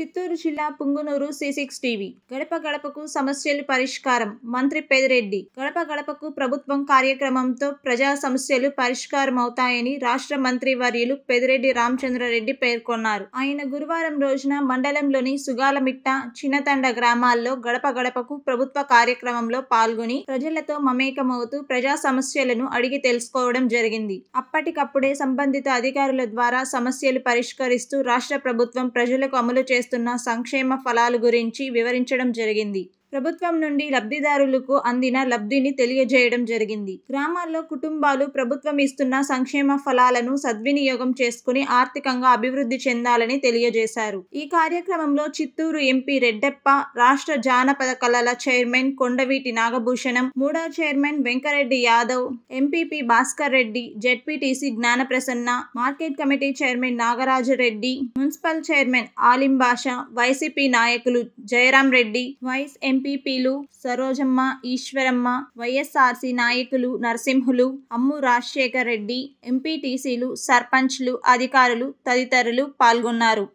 చిత్తూరు జిల్లా Punganur C six TV గడప గడపకు సమస్యలు పరిష్కారం మంత్రి పెదిరెడ్డి గడప గడపకు ప్రభుత్వం కార్యక్రమంతో ప్రజా సమస్యలు పరిష్కారం అవుతాయని రాష్ట్ర మంత్రి వర్యులు పెదిరెడ్డి రామచంద్రారెడ్డి పేర్కొన్నారు ఆయన గురువారం రోజున మండలంలోని సుగాలమిట్ట చిన్నతండ గ్రామాల్లో గడప గడపకు ప్రభుత్వ కార్యక్రమంలో పాల్గొని ప్రజలతో మమేకమవుతూ ప్రజా సమస్యలను అడిగి తెలుసుకోవడం జరిగింది అప్పటికప్పుడే సంబంధిత అధికారుల ద్వారా సమస్యలు పరిష్కరిస్తూ రాష్ట్ర ప్రభుత్వం ప్రజలకు అమలు చేస్తారు చేస్తున్న సంక్షేమ ఫలాలు గురించి వివరించడం జరిగింది ప్రభుత్వం నుండి లబ్ధిదారులకు అందిన లబ్ధిని తెలియజేయడం జరిగింది గ్రామాల్లో కుటుంబాలు ప్రభుత్వం ఇస్తున్న సంక్షేమ ఫలాలను సద్వినియోగం చేసుకుని ఆర్థికంగా అభివృద్ధి చెందాలని తెలియజేశారు ఈ కార్యక్రమంలో చిత్తూరు ఎంపీ రెడ్డప్ప రాష్ట్ర జానపద కళల చైర్మన్ కొండవీటి నాగభూషణం మూడో chairman Venkareddy Yadav MPP Bhaskar Reddy ZPTC Gnanaprasanna market committee chairman Nagarajareddy municipal chairman Alim Basha YCP నాయకులు జయరాం రెడ్డి వైస్ ఎం ఎంపీపీలు సరోజమ్మ ఈశ్వరమ్మ వైఎస్ఆర్సీ నాయకులు నరసింహులు అమ్ము రాజశేఖర్ రెడ్డి ఎంపీటీసీలు సర్పంచ్లు అధికారులు తదితరులు పాల్గొన్నారు